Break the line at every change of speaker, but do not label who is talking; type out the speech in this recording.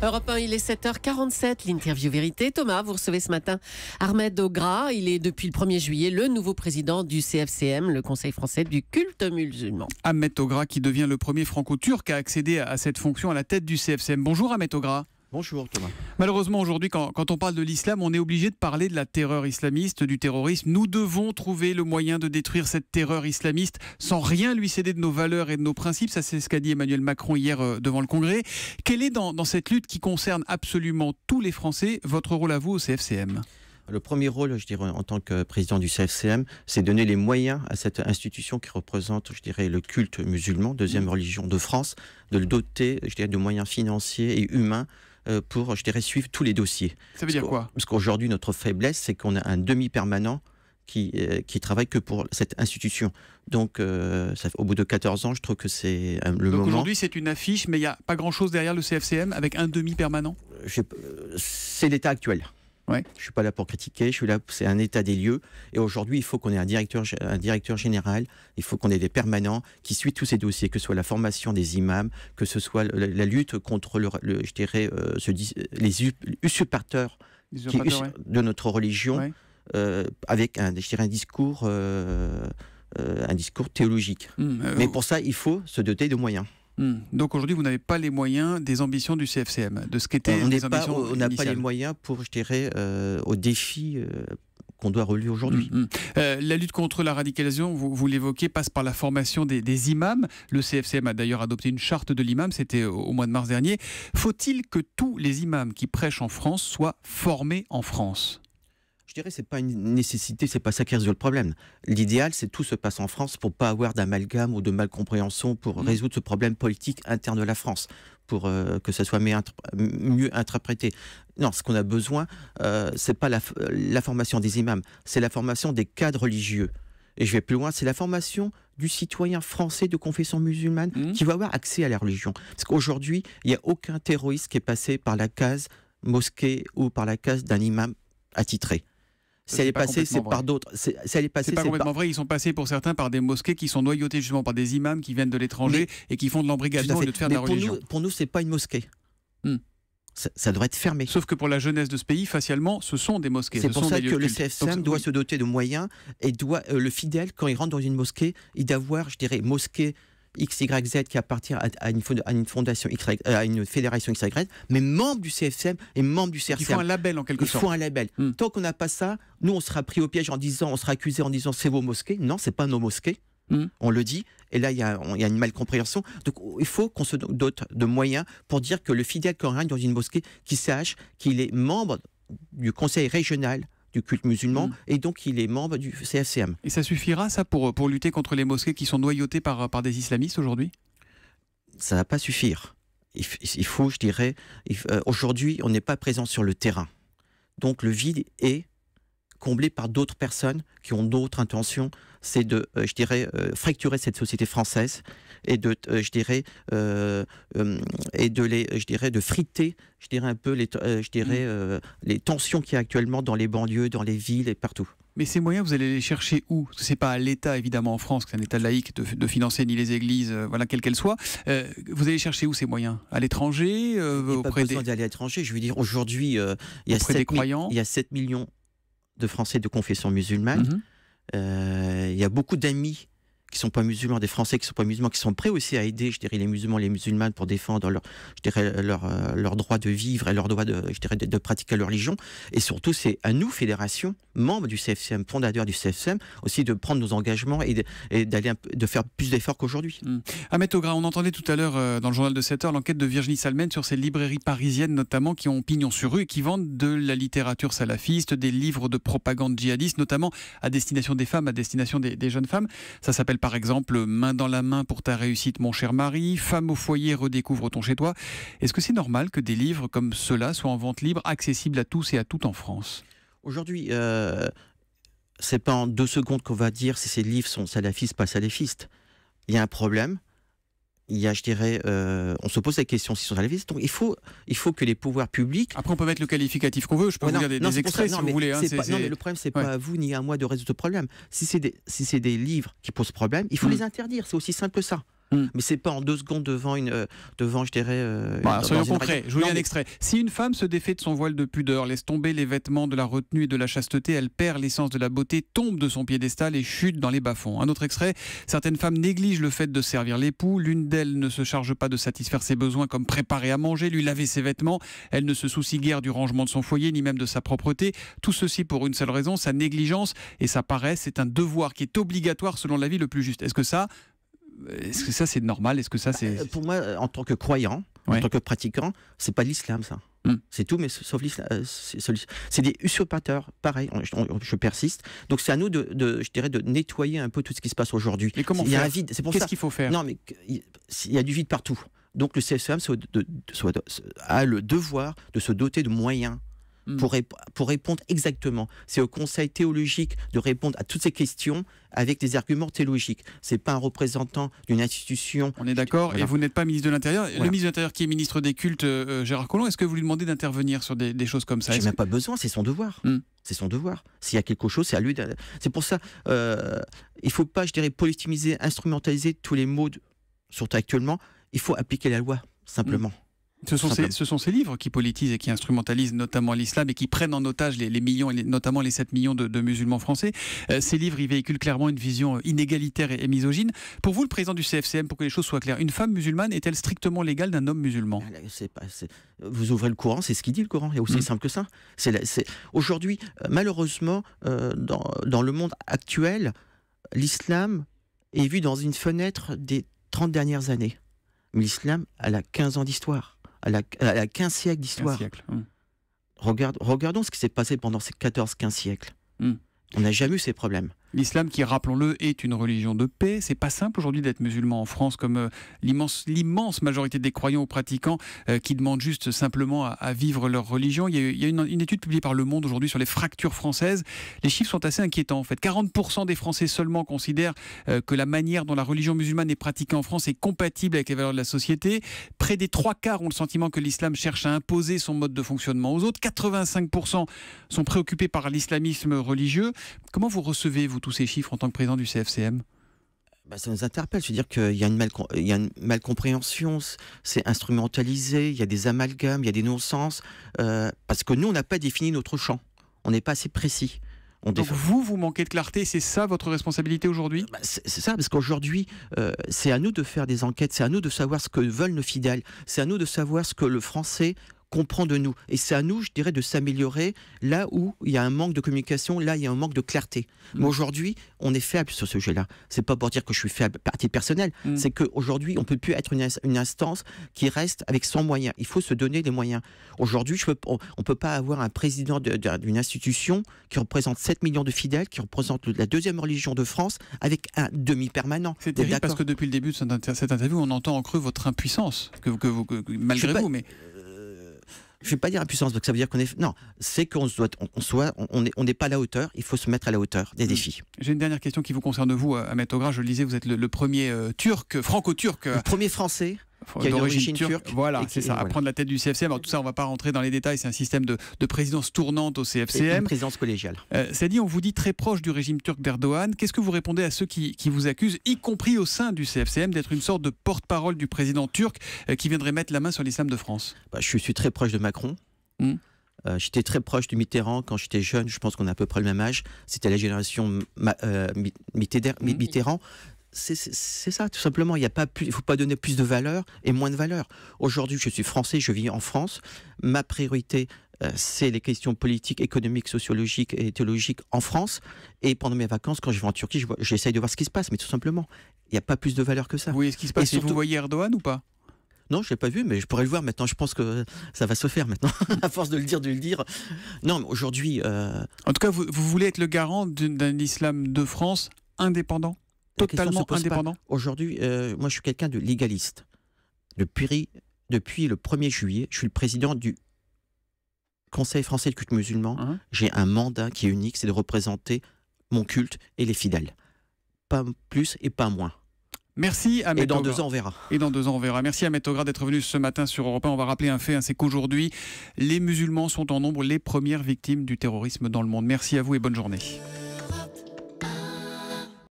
Europe 1, il est 7h47, l'interview vérité. Thomas, vous recevez ce matin Ahmed Ogra. Il est depuis le 1er juillet le nouveau président du
CFCM, le Conseil français
du culte musulman. Ahmed Ogra qui devient le premier franco-turc à accéder à cette fonction à la tête du CFCM. Bonjour Ahmed Ogra. Bonjour Thomas. Malheureusement aujourd'hui, quand, on parle de l'islam, on est obligé de parler de la terreur islamiste, du terrorisme. Nous devons trouver le moyen de détruire cette terreur islamiste sans rien lui céder de nos valeurs et de nos principes. Ça, c'est ce qu'a dit Emmanuel Macron hier euh, devant le Congrès. Quel est dans, dans cette lutte qui concerne absolument tous les Français votre rôle
à vous au CFCM le premier rôle, je dirais, en tant que président du CFCM, c'est donner les moyens à cette institution qui représente, je dirais, le culte musulman, deuxième mmh. religion de France, de le doter, je dirais, de moyens financiers et humains euh, pour, je dirais, suivre tous les dossiers. Ça veut dire quoi Parce qu'aujourd'hui, notre faiblesse, c'est qu'on a un demi-permanent qui, euh, qui travaille que pour cette institution. Donc, euh, au bout de 14 ans, je trouve que c'est le moment... Donc Aujourd'hui,
c'est une affiche, mais il n'y a pas grand-chose derrière le CFCM avec un demi permanent
C'est l'état actuel. Ouais. Je suis pas là pour critiquer, je suis là, c'est un état des lieux. Et aujourd'hui, il faut qu'on ait un directeur, un directeur général, il faut qu'on ait des permanents qui suivent tous ces dossiers, que ce soit la formation des imams, que ce soit la, lutte contre le, je dirais, euh, les usurpateurs,
de
notre religion, euh, avec un, discours. Euh, un discours théologique. Hum, Mais oh. pour ça, il faut se doter de moyens. Hmm. Donc
aujourd'hui, vous n'avez pas les moyens des ambitions du CFCM, de ce qu'étaient On n'a pas les moyens
pour, je dirais, euh, aux défis euh, qu'on doit relever aujourd'hui. Hmm, hmm. Euh, la lutte contre la
radicalisation, vous, l'évoquez, passe par la formation des, imams. Le CFCM a d'ailleurs adopté une charte de l'imam, c'était au, mois de mars dernier. Faut-il que tous les imams qui prêchent en France soient formés
en France dirais c'est pas une nécessité, c'est pas ça qui résout le problème. L'idéal, c'est tout se passe en France pour pas avoir d'amalgame ou de malcompréhension pour mm. résoudre ce problème politique interne de la France pour euh, que ça soit mieux, interprété. Non, ce qu'on a besoin, euh, c'est pas euh, la, formation des imams, c'est la formation des cadres religieux. Et je vais plus loin, c'est la formation du citoyen français de confession musulmane mm. qui va avoir accès à la religion. Parce qu'aujourd'hui, il n'y a aucun terroriste qui est passé par la case mosquée ou par la case d'un imam attitré si elle est, passée, c'est par d'autres. Si est c'est pas complètement vrai.
Ils sont passés pour certains par des mosquées qui sont noyautées justement par des imams qui viennent de l'étranger et qui font de l'embrigadement de faire la religion.
pour nous, c'est pas une mosquée. Hmm. Ça, devrait être fermé. Sauf que pour la jeunesse de ce pays, facialement, ce sont des mosquées. C'est pour ça que le CFSM doit se doter de moyens et doit euh, le fidèle quand il rentre dans une mosquée, il doit avoir, je dirais, mosquée XYZ qui appartient à, une, à une, fondation XY, euh, à une fédération XYZ, mais membre du CFCM et membre du CRCM. Il faut un label en quelque sorte. Il faut un label. Hmm. Tant qu'on n'a pas ça, nous on sera pris au piège en disant, on sera accusé en disant c'est vos mosquées. Non, c'est pas nos mosquées. Hmm. On le dit, et là il y, a, y a une malcompréhension. Donc il faut qu'on se dote de moyens pour dire que le fidèle coréen dans une mosquée, qui sache qu'il est membre du conseil régional du culte musulman, mm. et donc il est membre du CFCM. Et ça suffira, ça,
pour, pour lutter contre les mosquées qui sont noyautées par, par des islamistes aujourd'hui
Ça ne va pas suffire. Il, il faut, je dirais, euh, aujourd'hui, on n'est pas présent sur le terrain. Donc le vide est comblé par d'autres personnes qui ont d'autres intentions, c'est de, euh, je dirais, euh, fracturer cette société française et de, euh, je dirais, et de les, je dirais, de friter, je dirais un peu les, je dirais, mm. les tensions qu'il y a actuellement dans les banlieues, dans les villes et partout. Mais ces moyens, vous allez les chercher où Ce n'est c'est pas à l'État,
évidemment, en France, que c'est un État laïque de, financer ni les églises, voilà, quelles qu'elles soient. vous allez chercher
où ces moyens À l'étranger Auprès pas besoin des... d'aller à l'étranger. Je veux dire, aujourd'hui, il, il y a 7 millions de Français de confession musulmane. Mhm. Euh, il y a beaucoup d'amis qui sont pas musulmans, des Français qui sont pas musulmans, qui sont prêts aussi à aider, je dirais, les musulmans, les musulmanes pour défendre leur, je dirais, leur, euh, leur droit de vivre et leur droit de, de, pratiquer leur religion. Et surtout, c'est à nous, fédérations, membres du CFCM, fondateurs du CFCM, aussi de prendre nos engagements et, de, d'aller, de faire plus d'efforts qu'aujourd'hui.
Hmm. Ahmed Ogra, on entendait tout à l'heure euh, dans le journal de 7 heures l'enquête de Virginie Salmen sur ces librairies parisiennes notamment qui ont pignon sur rue et qui vendent de la littérature salafiste, des livres de propagande djihadiste, notamment à destination des femmes, à destination des, des jeunes femmes. Ça s'appelle par exemple Main dans la main pour ta réussite, mon cher mari, Femme au foyer, redécouvre ton chez toi. Est-ce que c'est normal que des livres comme ceux-là soient en vente libre, accessibles à tous et à toutes en
France Aujourd'hui, ce euh, c'est pas en deux secondes qu'on va dire si ces livres sont salafistes, pas salafistes. Il y a un problème, il y a, je dirais, euh, on se pose la question si sont à Donc il faut, il faut que les pouvoirs publics. Après, on peut mettre le qualificatif qu'on veut. Je peux vous dire des, extraits si vous voulez. Hein, non, mais le problème, c'est pas à vous ni à moi de résoudre le problème. Si c'est des, livres qui posent problème, il faut mm. les interdire. C'est aussi simple que ça. Hmm. Mais c'est pas en deux secondes devant une, euh, devant, je dirais. Euh, bah, je vous lis un extrait. Si une femme se défait de son voile de pudeur, laisse tomber les
vêtements de la retenue et de la chasteté, elle perd l'essence de la beauté, tombe de son piédestal et chute dans les bas-fonds. Un autre extrait. Certaines femmes négligent le fait de servir l'époux. L'une d'elles ne se charge pas de satisfaire ses besoins comme préparer à manger, lui laver ses vêtements. Elle ne se soucie guère du rangement de son foyer ni même de sa propreté. Tout ceci pour une seule raison, sa négligence et sa paresse. C'est un devoir qui est obligatoire
selon la vie le plus juste. Est-ce que ça, est-ce que ça c'est normal Est-ce que ça c'est euh, Pour moi, euh, en tant que croyant, en tant que pratiquant, c'est pas l'islam ça. Hmm. C'est tout, mais sauf l'islam. Euh, c'est des usurpateurs, pareil. je persiste. Donc c'est à nous de, je dirais, de nettoyer un peu tout ce qui se passe aujourd'hui. Mais comment Il y a un vide. C'est pour Qu'est-ce qu'il faut faire Non, mais il y a du vide partout. Donc le CSM e a le devoir de se doter de moyens Mm. pour, répondre exactement. C'est au conseil théologique de répondre à toutes ces questions avec des arguments théologiques. C'est pas un représentant d'une institution. On
est d'accord. Et vous
n'êtes pas ministre de l'Intérieur. Le ministre
de l'Intérieur qui est ministre des cultes, euh, euh, Gérard Collomb, est-ce que vous lui demandez d'intervenir sur des, choses comme ça n'ai même
pas besoin. C'est son devoir. Mm. C'est son devoir. S'il y a quelque chose, c'est à lui. C'est pour ça, euh, il faut pas, je dirais, politimiser, instrumentaliser tous les mots surtout actuellement. Il faut appliquer la loi simplement. Mm. Ce sont, ces, ce
sont, ces, livres qui politisent et qui instrumentalisent notamment l'islam et qui prennent en otage les, millions, notamment les 7 millions de, musulmans français. Euh, ces livres, ils véhiculent clairement une vision euh, inégalitaire et, misogyne. Pour vous, le président du CFCM, pour que les choses soient claires, une femme musulmane est-elle strictement légale
d'un homme musulman ah, Vous ouvrez le courant, c'est ce qu'il dit le courant, c'est aussi mm. simple que ça. Aujourd'hui, euh, malheureusement, dans, dans le monde actuel, l'islam est vu dans une fenêtre des 30 dernières années. Mais l'islam, elle a 15 ans d'histoire à a, 15 siècles d'histoire. Hum. Regarde, regardons ce qui s'est passé pendant ces 14-15 siècles. Hum. On n'a jamais eu ces problèmes. L'islam qui, rappelons-le, est
une religion de paix. C'est pas simple aujourd'hui d'être musulman en France, comme euh, l'immense majorité des croyants ou pratiquants euh, qui demandent juste simplement à, vivre leur religion. Il y a, une, étude publiée par Le Monde aujourd'hui sur les fractures françaises. Les chiffres sont assez inquiétants en fait. 40% des Français seulement considèrent euh, que la manière dont la religion musulmane est pratiquée en France est compatible avec les valeurs de la société. Près des trois quarts ont le sentiment que l'islam cherche à imposer son mode de fonctionnement aux autres. 85% sont préoccupés par l'islamisme religieux. Comment vous recevez vous tous ces chiffres en tant que président du CFCM
bah, ça nous interpelle. Je veux dire qu'il y a une, a une malcompréhension, c'est instrumentalisé, il y a des amalgames, il y a des non-sens, euh, parce que nous, on n'a pas défini notre champ. On n'est pas assez précis. Donc vous, vous manquez de clarté, c'est ça votre responsabilité aujourd'hui bah, C'est ça, parce qu'aujourd'hui, euh, c'est à nous de faire des enquêtes, c'est à nous de savoir ce que veulent nos fidèles, c'est à nous de savoir ce que le français comprend de nous. Et c'est à nous, je dirais, de s'améliorer là où il y a un manque de communication, là il y a un manque de clarté. Mais mm. aujourd'hui, on est faible sur ce sujet-là. C'est pas pour dire que je suis faible à titre personnel, mm. c'est qu'aujourd'hui, on peut plus être une, instance qui reste avec sans moyens. Il faut se donner les moyens. Aujourd'hui, on, ne peut pas avoir un président d'une institution qui représente 7 millions de fidèles, qui représente la deuxième religion de France, avec un demi-permanent. C'est terrible parce que
depuis le début de cette interview, on entend en creux votre impuissance, que,
que, malgré vous, mais je ne vais pas dire impuissance parce que ça veut dire qu'on est non, c'est qu'on doit on, soit on n'est pas à la hauteur, il faut se mettre à la hauteur des hmm. défis.
J'ai une dernière question qui vous concerne vous euh, au je le disais, vous êtes le, premier euh, turc franco-turc. Le euh, premier français d'origine turque. Voilà, c'est ça, à prendre la tête du CFCM. Alors tout ça, on ne va pas rentrer dans les détails, c'est un système de, présidence tournante au CFCM. Une présidence collégiale. C'est-à-dire, euh, on vous dit très proche du régime turc d'Erdogan. Qu'est-ce que vous répondez à ceux qui, vous accusent, y compris au sein du CFCM, d'être une sorte de porte-parole du président turc euh, qui viendrait
mettre la main sur l'islam de France bah, Je suis très proche de Macron. Hmm. Euh, j'étais très proche du Mitterrand quand j'étais jeune, je pense qu'on a à peu près le même âge. C'était la génération hmm. Mitterrand c'est ça, tout simplement. Il ne faut pas donner plus de valeur et moins de valeur. Aujourd'hui, je suis français, je vis en France. Ma priorité, euh, c'est les questions politiques, économiques, sociologiques et théologiques en France. Et pendant mes vacances, quand je vais en Turquie, j'essaye de voir ce qui se passe, mais tout simplement. Il n'y a pas plus de valeur que ça. Oui, ce qui se passe, surtout... vous voyez Erdogan ou pas non, je l'ai pas vu, mais je pourrais le voir maintenant. Je pense que ça va se faire maintenant, à force de le dire, de le dire. Non, mais aujourd'hui. Euh, en tout cas, vous voulez être le garant d'un islam de France indépendant totalement indépendant Aujourd'hui, euh, moi, je suis quelqu'un de légaliste. Depuis, depuis le 1er juillet, je suis le président du Conseil français de culte musulman. Uh-huh. J'ai un mandat qui est unique, c'est de représenter mon culte et les fidèles. Pas plus et pas moins.
Merci à Et dans deux ans, on verra. Et dans deux ans, on verra. Merci à Métogra d'être venu ce matin sur Europe 1. On va rappeler un fait, hein, c'est qu'aujourd'hui, les musulmans sont en nombre les premières victimes du terrorisme dans le monde. Merci à vous et bonne journée.